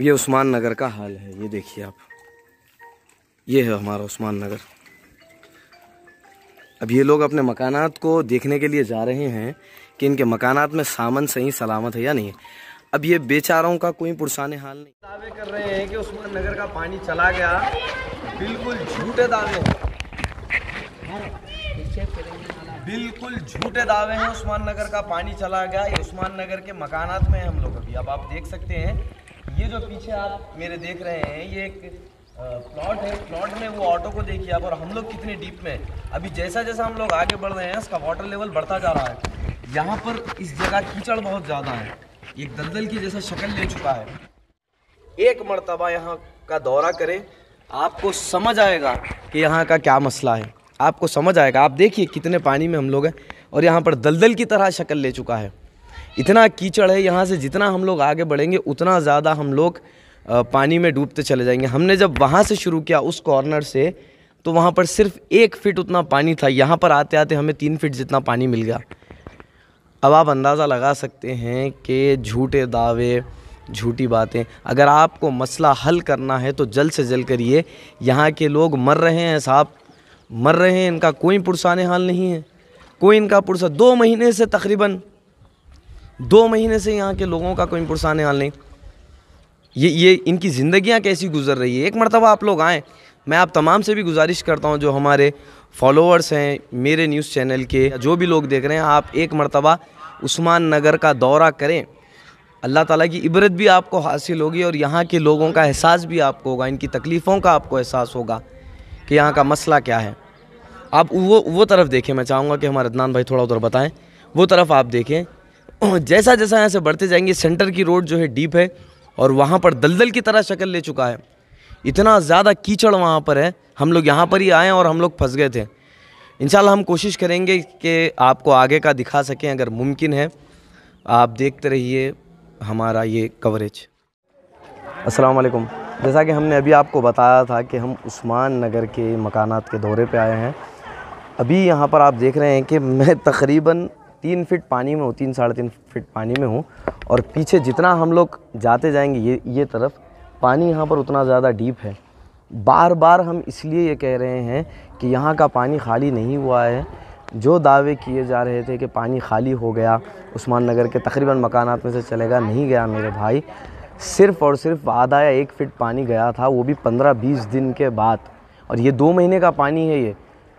ये उस्मान नगर का हाल है ये देखिए आप ये है हमारा उस्मान नगर अब ये लोग अपने मकानात को देखने के लिए जा रहे हैं कि इनके मकानात में सामान सही सलामत है या नहीं अब ये बेचारों का कोई पुरसाने हाल नहीं दावे कर रहे हैं कि उस्मान नगर का पानी चला गया बिल्कुल झूठे दावे बिल्कुल झूठे दावे हैं उस्मान नगर का पानी चला गया ये उस्मान नगर के मकानात में हम लोग अभी अब आप देख सकते हैं ये जो पीछे आप मेरे देख रहे हैं ये एक प्लॉट है प्लॉट में वो ऑटो को देखिए आप और हम लोग कितने डीप में अभी जैसा जैसा हम लोग आगे बढ़ रहे हैं इसका वाटर लेवल बढ़ता जा रहा है यहाँ पर इस जगह कीचड़ बहुत ज़्यादा है एक दलदल की जैसा शक्ल ले चुका है एक मरतबा यहाँ का दौरा करें आपको समझ आएगा कि यहाँ का क्या मसला है आपको समझ आएगा आप देखिए कितने पानी में हम लोग हैं और यहाँ पर दलदल की तरह शक्ल ले चुका है इतना कीचड़ है यहाँ से जितना हम लोग आगे बढ़ेंगे उतना ज़्यादा हम लोग पानी में डूबते चले जाएंगे हमने जब वहाँ से शुरू किया उस कॉर्नर से तो वहाँ पर सिर्फ एक फ़िट उतना पानी था यहाँ पर आते आते हमें तीन फिट जितना पानी मिल गया अब आप अंदाज़ा लगा सकते हैं कि झूठे दावे झूठी बातें अगर आपको मसला हल करना है तो जल्द से जल्द करिए यहाँ के लोग मर रहे हैं साहब मर रहे हैं इनका कोई पुरसान हाल नहीं है कोई इनका पुरसा दो महीने से तकरीबन दो महीने से यहाँ के लोगों का कोई पुरसाने हाल नहीं ये ये इनकी ज़िंदियाँ कैसी गुजर रही है एक मरतबा आप लोग आएँ मैं आप तमाम से भी गुजारिश करता हूँ जो हमारे फॉलोअर्स हैं मेरे न्यूज़ चैनल के जो भी लोग देख रहे हैं आप एक मरतबा उस्मान नगर का दौरा करें अल्लाह ताला की इबरत भी आपको हासिल होगी और यहाँ के लोगों का एहसास भी आपको होगा इनकी तकलीफ़ों का आपको एहसास होगा कि यहाँ का मसला क्या है आप वो वो तरफ़ देखें मैं चाहूँगा कि हमारे अदनान भाई थोड़ा उधर बताएँ वो तरफ़ आप देखें जैसा जैसा यहाँ से बढ़ते जाएंगे सेंटर की रोड जो है डीप है और वहाँ पर दलदल की तरह शक्ल ले चुका है इतना ज़्यादा कीचड़ वहाँ पर है हम लोग यहाँ पर ही आए और हम लोग फंस गए थे इन हम कोशिश करेंगे कि आपको आगे का दिखा सकें अगर मुमकिन है आप देखते रहिए हमारा ये कवरेज असलकुम जैसा कि हमने अभी आपको बताया था कि हम उस्मान नगर के मकानात के दौरे पे आए हैं अभी यहाँ पर आप देख रहे हैं कि मैं तकरीबन तीन फिट पानी में हूँ तीन साढ़े तीन फिट पानी में हूँ और पीछे जितना हम लोग जाते जाएंगे ये ये तरफ पानी यहाँ पर उतना ज़्यादा डीप है बार बार हम इसलिए ये कह रहे हैं कि यहाँ का पानी खाली नहीं हुआ है जो दावे किए जा रहे थे कि पानी खाली हो गया उस्मान नगर के तकरीबन मकानात में से चलेगा नहीं गया मेरे भाई सिर्फ़ और सिर्फ आधा या एक फिट पानी गया था वो भी पंद्रह बीस दिन के बाद और ये दो महीने का पानी है ये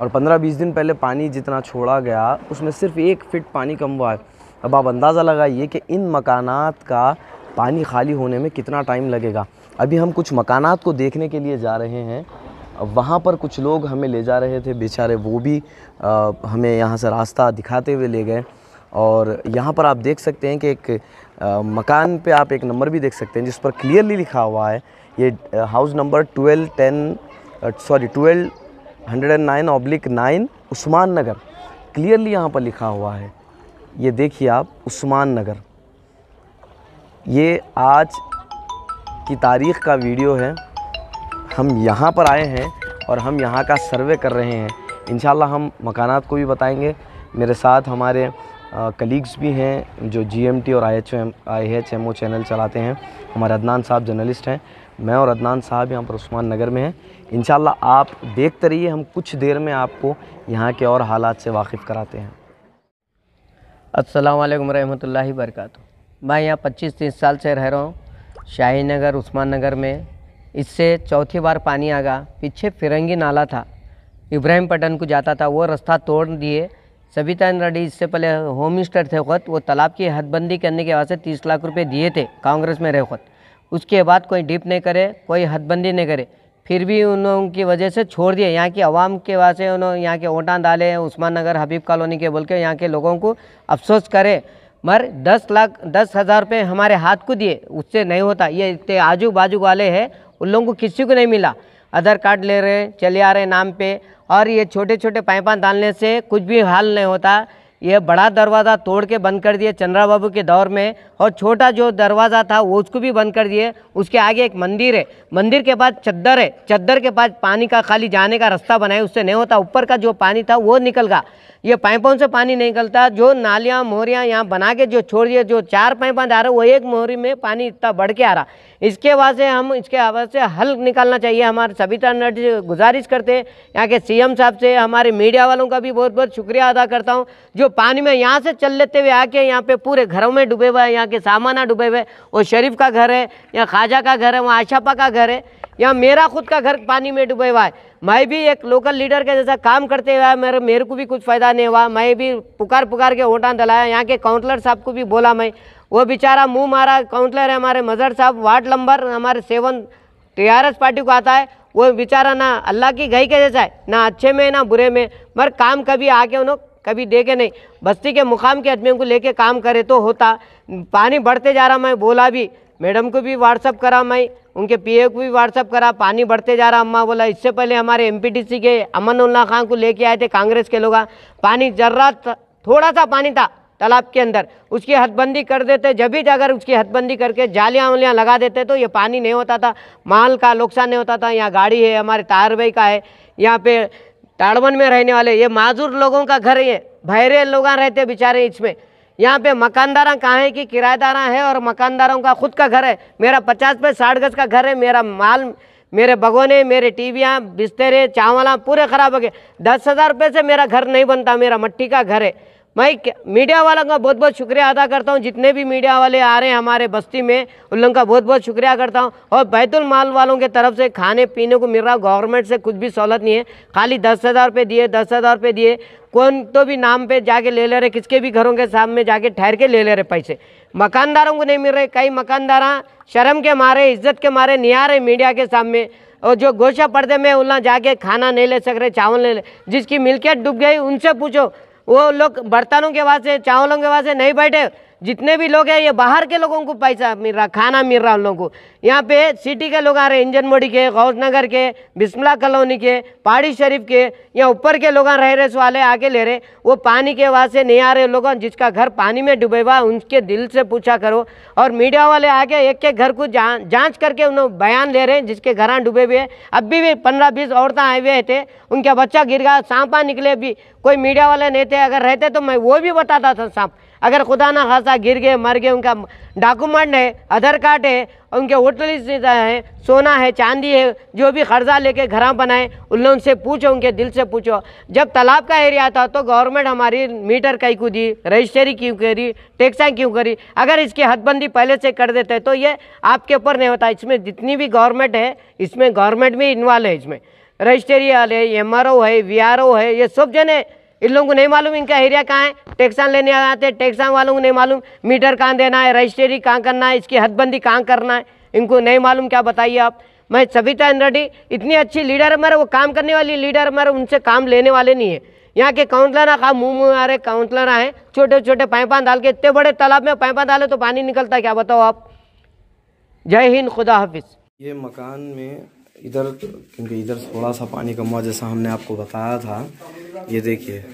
और 15-20 दिन पहले पानी जितना छोड़ा गया उसमें सिर्फ एक फ़िट पानी कम हुआ है अब आप अंदाज़ा लगाइए कि इन मकानात का पानी खाली होने में कितना टाइम लगेगा अभी हम कुछ मकानात को देखने के लिए जा रहे हैं वहाँ पर कुछ लोग हमें ले जा रहे थे बेचारे वो भी आ, हमें यहाँ से रास्ता दिखाते हुए ले गए और यहाँ पर आप देख सकते हैं कि एक आ, मकान पे आप एक नंबर भी देख सकते हैं जिस पर क्लियरली लिखा हुआ है ये house number twelve ten sorry twelve hundred and nine oblique nine Usman Nagar clearly यहाँ पर लिखा हुआ है ये देखिए आप उस्मान नगर ये आज की तारीख़ का वीडियो है हम यहाँ पर आए हैं और हम यहाँ का सर्वे कर रहे हैं इन हम मकानात को भी बताएंगे मेरे साथ हमारे कलीग्स भी हैं जो टी और I H M I H M O channel चलाते हैं हमारे अदनान साहब जर्नलिस्ट हैं मैं और अदनान साहब यहाँ पर उस्मान नगर में हैं इनशाला आप देखते रहिए हम कुछ देर में आपको यहाँ के और हालात से वाकिफ़ कराते हैं असलकम वरहमल वर्क मैं यहाँ पच्चीस तीस साल से रह रहा हूँ शाही नगर उस्मान नगर में इससे चौथी बार पानी आ गया पीछे फिरंगी नाला था इब्राहिम पटन को जाता था वो रास्ता तोड़ दिए सबिता रेड्डी इससे पहले होम मिनिस्टर थे खुद वो तालाब की हदबंदी करने के वास्ते तीस लाख रुपये दिए थे कांग्रेस में रहे खुद उसके बाद कोई डीप नहीं करे कोई हदबंदी नहीं करे फिर भी उन की वजह से छोड़ दिए यहाँ की आवाम के वजह से उन्होंने यहाँ के ओटा डाले उस्मान नगर हबीब कॉलोनी के बोल के यहाँ के लोगों को अफसोस करे मगर दस लाख दस हज़ार रुपये हमारे हाथ को दिए उससे नहीं होता ये इतने आजू बाजू वाले हैं उन लोगों को किसी को नहीं मिला आधार कार्ड ले रहे चले आ रहे नाम पे और ये छोटे छोटे पाइपा डालने से कुछ भी हाल नहीं होता ये बड़ा दरवाज़ा तोड़ के बंद कर दिए चंद्रा बाबू के दौर में और छोटा जो दरवाज़ा था वो उसको भी बंद कर दिए उसके आगे एक मंदिर है मंदिर के पास चद्दर है चद्दर के पास पानी का खाली जाने का रास्ता बनाए उससे नहीं होता ऊपर का जो पानी था वो निकल गया ये पाइपों से पानी नहीं निकलता जो नालियाँ मोहरियाँ यहाँ बना के जो छोड़ दिए जो चार पाइपा आ रहे वो एक मोहरी में पानी इतना बढ़ के आ रहा इसके वजह से हम इसके आवाज़ से हल निकालना चाहिए हमारे सविता नट गुजारिश करते हैं यहाँ के सीएम साहब से हमारे मीडिया वालों का भी बहुत बहुत शुक्रिया अदा करता हूँ जो पानी में यहाँ से चल लेते हुए आके यहाँ पे पूरे घरों में डूबे हुए हैं यहाँ के सामाना डूबे हुए वो शरीफ का घर है या खाजा का घर है वहाँ आशापा का घर है या मेरा खुद का घर पानी में डूबे हुआ है मैं भी एक लोकल लीडर के जैसा काम करते हुए मेरे मेरे को भी कुछ फ़ायदा नहीं हुआ मैं भी पुकार पुकार के वोटा डलाया यहाँ के काउंसलर साहब को भी बोला मैं वो बेचारा मुंह मारा काउंसलर है हमारे मजहर साहब वार्ड नंबर हमारे सेवन टी पार्टी को आता है वो बेचारा ना अल्लाह की गई के जैसा है ना अच्छे में ना बुरे में मगर काम कभी आके उन्होंने कभी देखे नहीं बस्ती के मुकाम के आदमियों को लेके काम करे तो होता पानी बढ़ते जा रहा मैं बोला भी मैडम को भी व्हाट्सअप करा मैं उनके पीए को भी व्हाट्सअप करा पानी बढ़ते जा रहा अम्मा बोला इससे पहले हमारे एमपीटीसी के अमन उल्ला खान को लेके आए थे कांग्रेस के लोग हाँ। पानी जर्रा थोड़ा सा पानी था तालाब के अंदर उसकी हदबंदी कर देते जब भी अगर उसकी हदबंदी करके जालियाँ वालियाँ लगा देते तो ये पानी नहीं होता था माल का नुकसान नहीं होता था यहाँ गाड़ी है हमारे तार भाई का है यहाँ पे ताड़वन में रहने वाले ये माजूर लोगों का घर है भैरे लोग रहते बेचारे इसमें यहाँ पे मकानदारा कहाँ है कि किराएदारा है और मकानदारों का खुद का घर है मेरा पचास पे साठ गज का घर है मेरा माल मेरे भगोने मेरे टीवियाँ बिस्तरे चावला पूरे ख़राब हो गए दस हज़ार रुपये से मेरा घर नहीं बनता मेरा मट्टी का घर है मैं मीडिया वालों का बहुत बहुत शुक्रिया अदा करता हूँ जितने भी मीडिया वाले आ रहे हैं हमारे बस्ती में उन लोगों का बहुत बहुत शुक्रिया करता हूँ और बैतुल माल वालों के तरफ से खाने पीने को मिल रहा गवर्नमेंट से कुछ भी सहूलत नहीं है खाली दस हज़ार रुपये दिए दस हज़ार रुपये दिए कौन तो भी नाम पर जाके ले ले रहे किसके भी घरों के सामने जाके ठहर के ले ले रहे पैसे मकानदारों को नहीं मिल रहे कई मकानदार हाँ, शर्म के मारे इज्जत के मारे नहीं आ रहे मीडिया के सामने और जो गोशा पर्दे में उल्ला जाके खाना नहीं ले सक रहे चावल नहीं ले जिसकी मिल्कियत डूब गई उनसे पूछो वो लोग बर्तनों के वास्ते से चावलों के वास्ते से नहीं बैठे जितने भी लोग हैं ये बाहर के लोगों को पैसा मिल रहा खाना मिल रहा उन लोगों को यहाँ पे सिटी के लोग आ रहे हैं इंजन मोड़ी के गौस नगर के बिस्मला कॉलोनी के पहाड़ी शरीफ के यहाँ ऊपर के लोग रह रहे वाले आगे ले रहे वो पानी के वहाँ से नहीं आ रहे लोग जिसका घर पानी में डूबे हुआ उनके दिल से पूछा करो और मीडिया वाले आगे एक के घर को जाँच करके उन बयान ले रहे हैं जिसके घर डूबे हुए अब भी, पंद्रह बीस औरतें आए हुए थे उनका बच्चा गिर गया सांपा निकले भी कोई मीडिया वाले नहीं थे अगर रहते तो मैं वो भी बताता था सांप अगर खुदा ना खासा गिर गए मर गए उनका डॉक्यूमेंट है आधार कार्ड है उनके होटल है सोना है चांदी है जो भी कर्जा लेके घर बनाए उन लोगों से पूछो उनके दिल से पूछो जब तालाब का एरिया था तो गवर्नमेंट हमारी मीटर कई को दी रजिस्ट्री क्यों करी टैक्सा क्यों करी अगर इसकी हदबंदी पहले से कर देते तो ये आपके ऊपर नहीं होता इसमें जितनी भी गवर्नमेंट है इसमें गवर्नमेंट भी इन्वॉल्व है इसमें रजिस्ट्री वाले एम है वी है ये सब जने इन लोगों को नहीं मालूम इनका एरिया कहाँ है टैक्सान लेने आते हैं टैक्सान वालों को नहीं मालूम मीटर कहाँ देना है रजिस्ट्री कहाँ करना है इसकी हदबंदी कहाँ करना है इनको नहीं मालूम क्या बताइए आप मैं सविता तो रेड्डी इतनी अच्छी लीडर हमारे वो काम करने वाली लीडर हमारे उनसे काम लेने वाले नहीं है यहाँ के काउंसलर खा हाँ, मुँह मुँह आ रहे काउंसलर हैं छोटे छोटे पैपा डाल के इतने बड़े तालाब में पाइपा डाले तो पानी निकलता क्या बताओ आप जय हिंद खुदा हाफिज ये मकान में इधर क्योंकि इधर थोड़ा सा पानी कम हुआ जैसा हमने आपको बताया था ये देखिए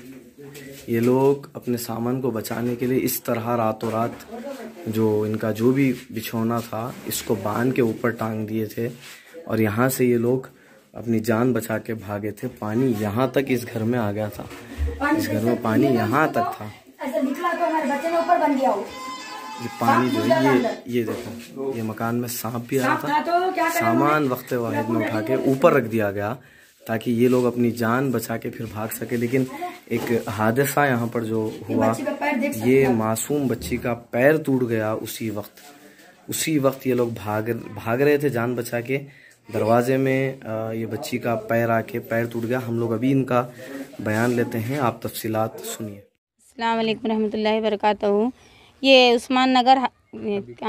ये लोग अपने सामान को बचाने के लिए इस तरह रातों रात जो इनका जो भी बिछौना था इसको बांध के ऊपर टांग दिए थे और यहाँ से ये लोग अपनी जान बचा के भागे थे पानी यहाँ तक इस घर में आ गया था इस घर में पानी यहाँ तक था तो ये पानी जो है ये ये देखो ये मकान में सांप भी आया था तो सामान वक्त वाहिद में उठा के ऊपर रख दिया गया ताकि ये लोग अपनी जान बचा के फिर भाग सके लेकिन एक हादसा यहाँ पर जो हुआ ये मासूम बच्ची का पैर टूट गया उसी वक्त उसी वक्त ये लोग भाग भाग रहे थे जान बचा के दरवाजे में ये बच्ची का पैर आके पैर टूट गया हम लोग अभी इनका बयान लेते हैं आप तफसीलात सुनिए अल्लाम वरक़ ये उस्मान नगर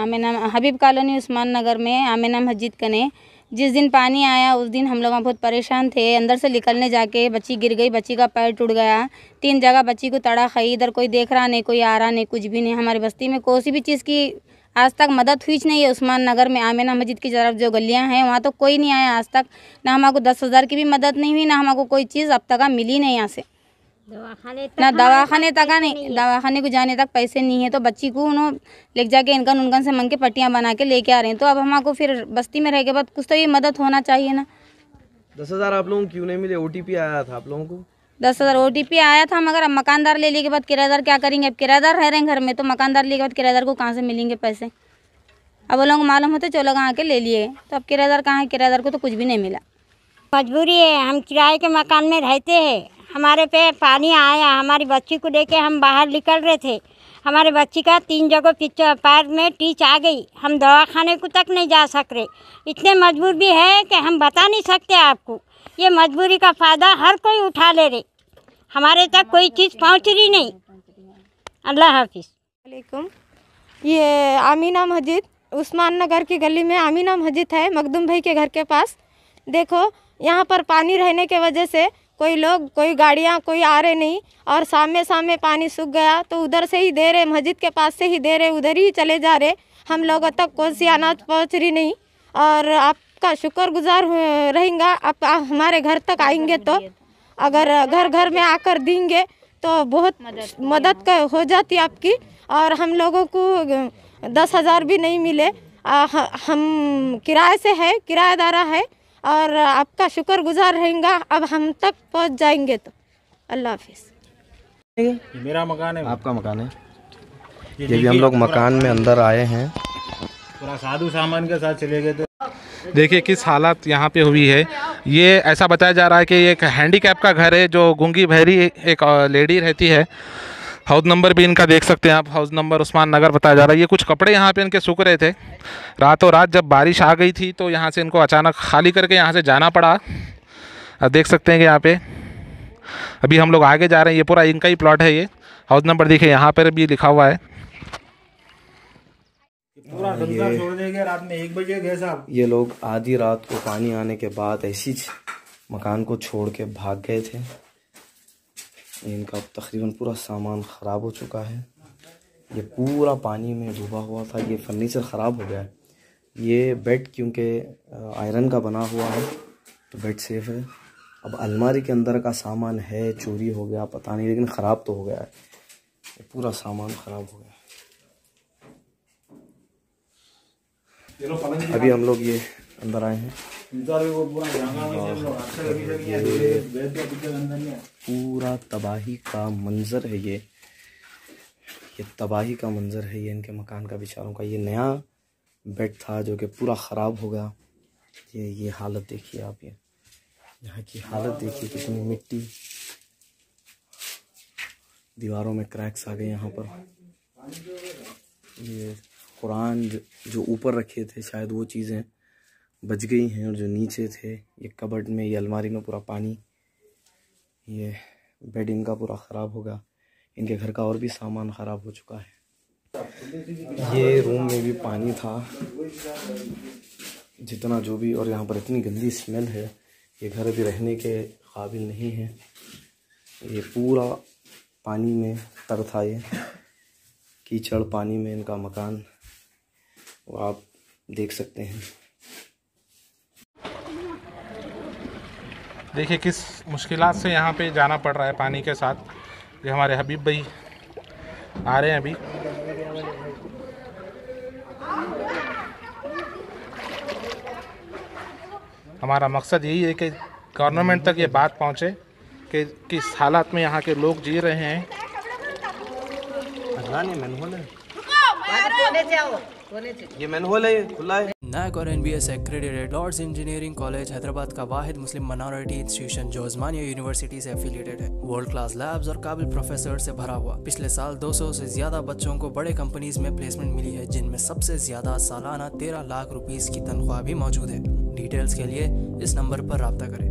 आमिना हबीब कॉलोनी उस्मान नगर में आमिना मस्जिद कने जिस दिन पानी आया उस दिन हम लोग बहुत परेशान थे अंदर से निकलने जाके बच्ची गिर गई बच्ची का पैर टूट गया तीन जगह बच्ची को तड़ा खाई इधर कोई देख रहा नहीं कोई आ रहा नहीं कुछ भी नहीं हमारी बस्ती में कोई भी चीज़ की आज तक मदद हुई नहीं है उस्मान नगर में आमिना मस्जिद की तरफ जो गलियां हैं वहाँ तो कोई नहीं आया आज तक ना हमारे को दस हज़ार की भी मदद नहीं हुई ना हमारे को कोई चीज़ अब तक मिली नहीं यहाँ से ना दवाखाने तक हाँ, हाँ नहीं दवाखाने को जाने तक पैसे नहीं है तो बच्ची को उन्होंने ले जाके इनकन उनकन से मंग के पट्टियाँ बना के लेके आ रहे हैं तो अब आपको फिर बस्ती में रह के बाद कुछ तो ये मदद होना चाहिए ना दस हज़ार आप लोगों को क्यों नहीं मिले ओ आया था आप लोगों को दस हज़ार ओ आया था मगर अब मकानदार ले लेने के बाद किराएदार क्या करेंगे अब किराएदार रह रहे हैं घर में तो मकानदार लेने के बाद किराएदार को कहाँ से मिलेंगे पैसे अब वो को मालूम होते चलो आके ले लिए तो अब किराएदार कहाँ है किराएदार को तो कुछ भी नहीं मिला मजबूरी है हम किराए के मकान में रहते हैं हमारे पे पानी आया हमारी बच्ची को लेके हम बाहर निकल रहे थे हमारे बच्ची का तीन जगह पिक्चर पैर में टीच आ गई हम दवा खाने को तक नहीं जा सक रहे इतने मजबूर भी है कि हम बता नहीं सकते आपको ये मजबूरी का फ़ायदा हर कोई उठा ले रहे हमारे तक कोई चीज़ पहुँच रही नहीं अल्लाह हाफिज़ ये आमीना मस्जिद उस्मान नगर की गली में आमीना मस्जिद है मखदूम भाई के घर के पास देखो यहाँ पर पानी रहने के वजह से कोई लोग कोई गाड़ियाँ कोई आ रहे नहीं और सामने सामने पानी सूख गया तो उधर से ही दे रहे मस्जिद के पास से ही दे रहे उधर ही चले जा रहे हम लोगों तक कौन सी अनाज पहुँच रही नहीं और आपका शुक्रगुजार रहेंगे आप हमारे घर तक आएंगे तो अगर घर घर में आकर देंगे तो बहुत मदद कर, हो जाती आपकी और हम लोगों को दस हज़ार भी नहीं मिले आ, हम किराए से है किराएदारा है और आपका शुक्र गुजार रहेगा अब हम तक पहुंच जाएंगे तो अल्लाह हाफिज मेरा मकान है आपका मकान है ये, भी हम लोग मकान में अंदर आए हैं पूरा साधु सामान के साथ चले गए थे देखिए किस हालात यहाँ पे हुई है ये ऐसा बताया जा रहा है कि एक हैंडीकैप का घर है जो गुंगी भैरी एक लेडी रहती है हाउस नंबर भी इनका देख सकते हैं आप हाउस नंबर उस्मान नगर बताया जा रहा है ये कुछ कपड़े यहाँ पे इनके सूख रहे थे रातों रात जब बारिश आ गई थी तो यहाँ से इनको अचानक खाली करके यहाँ से जाना पड़ा देख सकते हैं कि यहाँ पे अभी हम लोग आगे जा रहे हैं ये पूरा इनका ही प्लॉट है ये हाउस नंबर देखिए यहाँ पर भी लिखा हुआ है ये लोग आधी रात को पानी आने के बाद ऐसी मकान को छोड़ के भाग गए थे इनका तकरीबन पूरा सामान ख़राब हो चुका है ये पूरा पानी में डूबा हुआ था ये फर्नीचर ख़राब हो गया है ये बेड क्योंकि आयरन का बना हुआ है तो बेड सेफ़ है अब अलमारी के अंदर का सामान है चोरी हो गया पता नहीं लेकिन ख़राब तो हो गया है ये पूरा सामान ख़राब हो गया अभी हम लोग ये अंदर आए हैं पूरा तबाही का मंज़र है ये ये तबाही का मंज़र है ये इनके मकान का बेचारों का ये नया बेड था जो कि पूरा ख़राब हो गया ये ये हालत देखिए आप ये यहाँ की हालत देखिए कितनी मिट्टी दीवारों में क्रैक्स आ गए यहाँ पर ये कुरान जो ऊपर रखे थे शायद वो चीज़ें बच गई हैं और जो नीचे थे ये कबर्ड में ये अलमारी में पूरा पानी ये बेड इनका पूरा ख़राब होगा इनके घर का और भी सामान ख़राब हो चुका है ये रूम में भी पानी था जितना जो भी और यहाँ पर इतनी गंदी स्मेल है ये घर अभी रहने के काबिल नहीं है ये पूरा पानी में तर था ये कीचड़ पानी में इनका मकान वो आप देख सकते हैं देखिए किस मुश्किल से यहाँ पे जाना पड़ रहा है पानी के साथ ये हमारे हबीब भाई आ रहे हैं अभी हमारा मकसद यही है कि गवर्नमेंट तक ये बात पहुँचे कि किस हालात में यहाँ के लोग जी रहे हैं ये मैनहोल है खुला है नायक और N B S accredited Lords engineering college Hyderabad का वाहिद मुस्लिम मनोरिटी इंस्टीट्यूशन जो उस्मानिया यूनिवर्सिटी से एफिलेटेड है वर्ल्ड क्लास लैब्स और काबिल प्रोफेसर से भरा हुआ पिछले साल 200 से ज्यादा बच्चों को बड़े कंपनीज में प्लेसमेंट मिली है जिनमें सबसे ज्यादा सालाना तेरह लाख रुपीज की तनख्वाह भी मौजूद है डिटेल्स के लिए इस नंबर पर रबता करें